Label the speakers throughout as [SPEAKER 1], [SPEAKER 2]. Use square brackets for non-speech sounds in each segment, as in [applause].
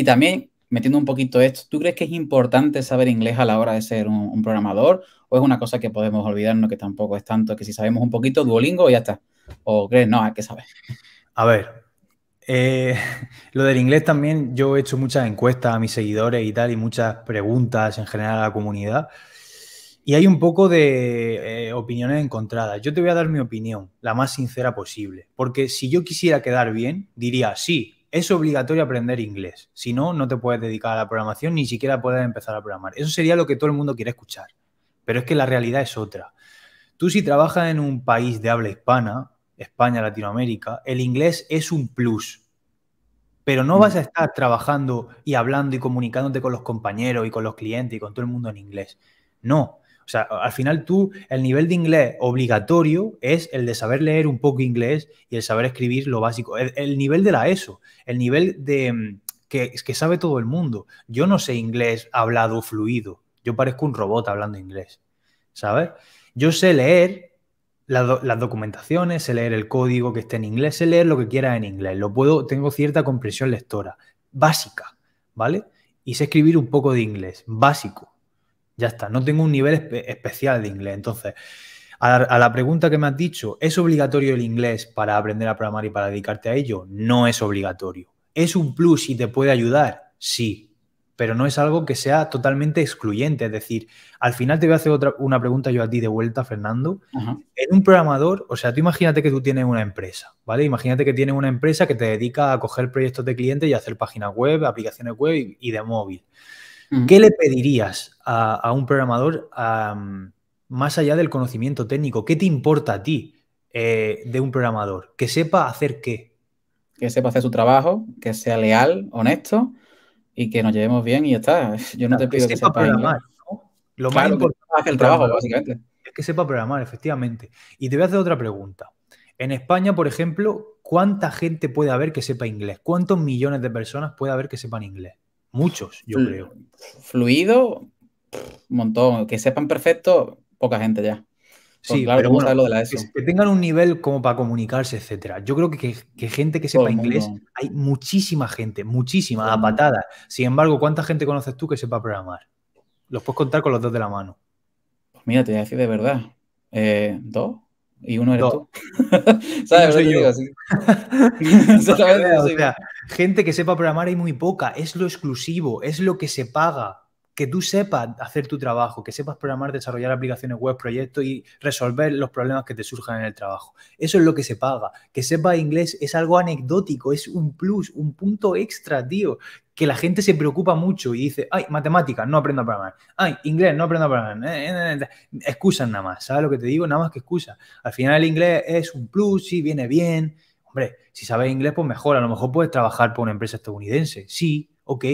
[SPEAKER 1] Y también, metiendo un poquito esto, ¿tú crees que es importante saber inglés a la hora de ser un, programador? ¿O es una cosa que podemos olvidarnos que tampoco es tanto que si sabemos un poquito, Duolingo ya está? ¿O crees, no, hay que saber?
[SPEAKER 2] A ver, eh, [laughs] lo del inglés también, yo he hecho muchas encuestas a mis seguidores y tal, y muchas preguntas en general a la comunidad. Y hay un poco de eh, opiniones encontradas. Yo te voy a dar mi opinión, la más sincera posible. Porque si yo quisiera quedar bien, diría, sí, es obligatorio aprender inglés. Si no, no te puedes dedicar a la programación, ni siquiera puedes empezar a programar. Eso sería lo que todo el mundo quiere escuchar. Pero es que la realidad es otra. Tú si trabajas en un país de habla hispana, España, Latinoamérica, el inglés es un plus. Pero no mm. vas a estar trabajando y hablando y comunicándote con los compañeros y con los clientes y con todo el mundo en inglés. No, o sea, al final tú, el nivel de inglés obligatorio es el de saber leer un poco inglés y el saber escribir lo básico. El, nivel de la ESO, el nivel de mm, que, que sabe todo el mundo. Yo no sé inglés hablado fluido. Yo parezco un robot hablando inglés. ¿Sabes? Yo sé leer las, documentaciones, sé leer el código que esté en inglés, sé leer lo que quiera en inglés. Lo puedo, tengo cierta comprensión lectora básica, ¿vale? Y sé escribir un poco de inglés, básico. Ya está, no tengo un nivel especial de inglés. Entonces, a la, pregunta que me has dicho, ¿es obligatorio el inglés para aprender a programar y para dedicarte a ello? No es obligatorio. ¿Es un plus y te puede ayudar? Sí, pero no es algo que sea totalmente excluyente. Es decir, al final te voy a hacer otra, una pregunta yo a ti de vuelta, Fernando. En un programador, o sea, tú imagínate que tú tienes una empresa, ¿vale? Imagínate que tienes una empresa que te dedica a coger proyectos de clientes y hacer páginas web, aplicaciones web y de móvil. ¿Qué le pedirías a, un programador más allá del conocimiento técnico? ¿Qué te importa a ti eh, de un programador? ¿Que sepa hacer qué? Que sepa hacer su trabajo, que sea leal, honesto
[SPEAKER 1] y que nos llevemos bien y ya está. [laughs] Yo no te pido que, sepa, que programar. Lo más importante el trabajo, básicamente.
[SPEAKER 2] Es que sepa programar, efectivamente. Y te voy a hacer otra pregunta. En España, por ejemplo, ¿cuánta gente puede haber que sepa inglés? ¿Cuántos millones de personas puede haber que sepan inglés?
[SPEAKER 1] Muchos, yo creo. Fluido, un montón. Que sepan perfecto, poca gente ya. Pues sí, claro, pero bueno, de la ESO.
[SPEAKER 2] Que tengan un nivel como para comunicarse, etcétera. Yo creo que, que, gente que sepa inglés, hay muchísima gente, muchísima, a patadas. Sin embargo, ¿cuánta gente conoces tú que sepa programar? Los puedes contar con los dos de la mano. Pues mira, te voy a decir de verdad. Eh, ¿Dos? Y uno era tú. [laughs] ¿Sabes? gente que sepa programar hay muy poca. Es lo exclusivo, es lo que se paga que tú sepas hacer tu trabajo, que sepas programar, desarrollar aplicaciones web, proyectos y resolver los problemas que te surjan en el trabajo. Eso es lo que se paga. Que sepas inglés es algo anecdótico, es un plus, un punto extra, tío, que la gente se preocupa mucho y dice, ay, matemáticas, no aprendo a programar, ay, inglés, no aprendo a programar, eh, eh, eh, excusas nada más, ¿sabes lo que te digo? Nada más que excusas. Al final el inglés es un plus, sí, viene bien. Hombre, si sabes inglés, pues mejor, a lo mejor puedes trabajar por una empresa estadounidense, sí, ok,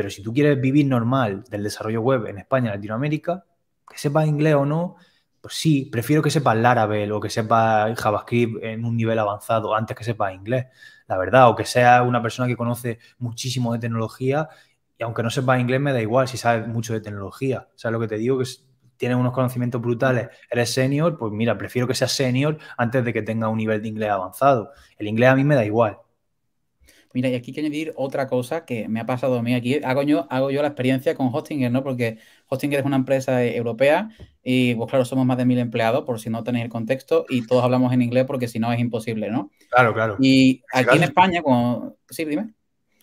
[SPEAKER 2] pero si tú quieres vivir normal del desarrollo web en España, Latinoamérica, que sepas inglés o no, pues sí, prefiero que sepas Laravel o que sepas JavaScript en un nivel avanzado antes que sepas inglés, la verdad, o que sea una persona que conoce muchísimo de tecnología y aunque no sepas inglés me da igual si sabes mucho de tecnología, ¿sabes lo que te digo? Que tienes unos conocimientos brutales, eres senior, pues mira, prefiero que seas senior antes de que tenga un nivel de inglés avanzado. El inglés a mí me da igual, Mira, y aquí quiero añadir otra cosa que
[SPEAKER 1] me ha pasado a mí. Aquí hago yo, la experiencia con Hostinger, ¿no? Porque Hostinger es una empresa eh, europea y, pues claro, somos más de mil empleados, por si no tenéis el contexto, y todos hablamos en inglés porque si no es
[SPEAKER 2] imposible, ¿no? Claro, claro. Y aquí en España, como... Sí, dime.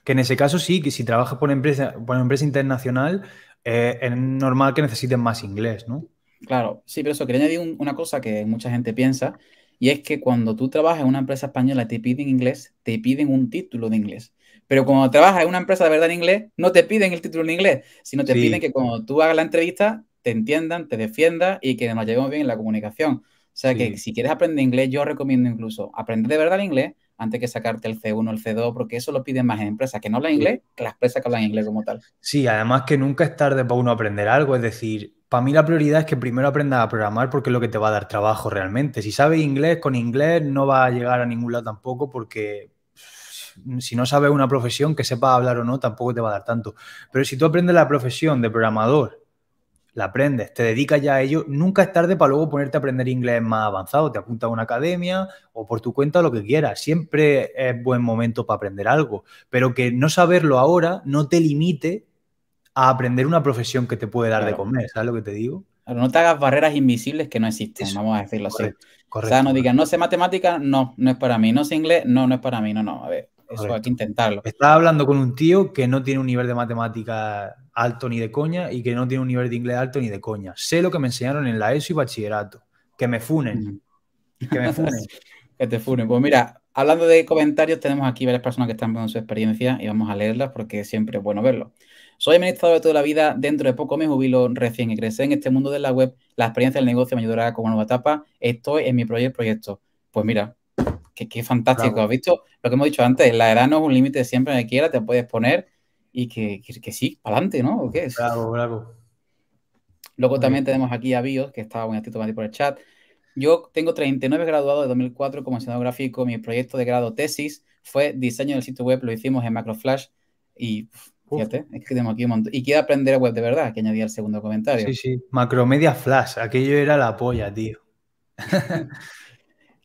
[SPEAKER 2] Que en ese caso sí, que si trabajas por empresa, por una empresa internacional, eh, es normal que necesiten más inglés, ¿no?
[SPEAKER 1] Claro, sí, pero eso, quería añadir una cosa que mucha gente piensa, y es que cuando tú trabajas en una empresa española te piden inglés, te piden un título de inglés. Pero cuando trabajas en una empresa de verdad en inglés, no te piden el título en inglés, sino te piden que cuando tú hagas la entrevista te entiendan, te defiendas y que nos llevemos bien en la comunicación. O sea que si quieres aprender inglés, yo recomiendo incluso aprender de verdad el inglés antes que sacarte el C1, el C2, porque eso lo piden más empresas que no hablan inglés que las empresas que hablan inglés como tal.
[SPEAKER 2] Sí, además que nunca es tarde para uno aprender algo, es decir, para mí la prioridad es que primero aprendas a programar porque es lo que te va a dar trabajo realmente. Si sabes inglés, con inglés no va a llegar a ningún lado tampoco porque si no sabes una profesión, que sepa hablar o no, tampoco te va a dar tanto. Pero si tú aprendes la profesión de programador, la aprendes, te dedicas ya a ello, nunca es tarde para luego ponerte a aprender inglés más avanzado. Te apuntas a una academia o por tu cuenta lo que quieras. Siempre es buen momento para aprender algo. Pero que no saberlo ahora no te limite a aprender una profesión que te puede dar de comer, ¿sabes lo que te digo?
[SPEAKER 1] no te hagas barreras invisibles que no existen, vamos a decirlo así. o sea, no digas, no sé matemática, no, no es para mí, no sé inglés, no, no es para mí, no, no, a ver. Eso hay que intentarlo.
[SPEAKER 2] Estaba hablando con un tío que no tiene un nivel de matemática alto ni de coña y que no tiene un nivel de inglés alto ni de coña. Sé lo que me enseñaron en la ESO y bachillerato. Que me funen. Que me funen. [laughs] que te
[SPEAKER 1] funen. Pues mira, Hablando de comentarios, tenemos aquí varias personas que están viendo su experiencia y vamos a leerlas porque siempre es bueno verlo. Soy administrador de toda la vida, dentro de poco me jubilo recién ingresé en este mundo de la web, la experiencia del negocio me ayudará como nueva etapa, estoy en mi proyecto. Pues mira, qué fantástico, ¿has visto lo que hemos dicho antes? La edad no es un límite, siempre que quiera te puedes poner y que, sí, para adelante, ¿no? qué es? Bravo, Luego también tenemos aquí a Bios, que estaba un ratito por el chat. Yo tengo 39 graduados de 2004 como diseñador gráfico. Mi proyecto de grado tesis fue diseño del sitio web. Lo hicimos en MacroFlash y fíjate, es que tenemos aquí un montón. Y quiero aprender a web de verdad, que añadí al segundo comentario. Sí, sí.
[SPEAKER 2] Macromedia Flash. Aquello era la polla, tío. [laughs]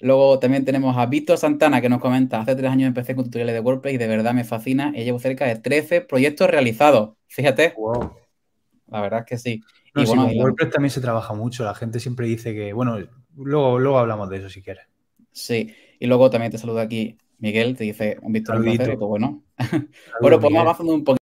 [SPEAKER 1] Luego también tenemos a Víctor Santana que nos comenta, hace tres años empecé con tutoriales de WordPress y de verdad me fascina. Y llevo cerca de 13 proyectos realizados. Fíjate. La verdad es que sí. y bueno, WordPress
[SPEAKER 2] también se trabaja mucho. La gente siempre dice que, bueno, Luego, hablamos de eso si quieres. Sí,
[SPEAKER 1] y luego también te saluda aquí Miguel, te dice un Víctor, un pues bueno. [laughs] bueno, pues vamos avanzando
[SPEAKER 2] un poquito.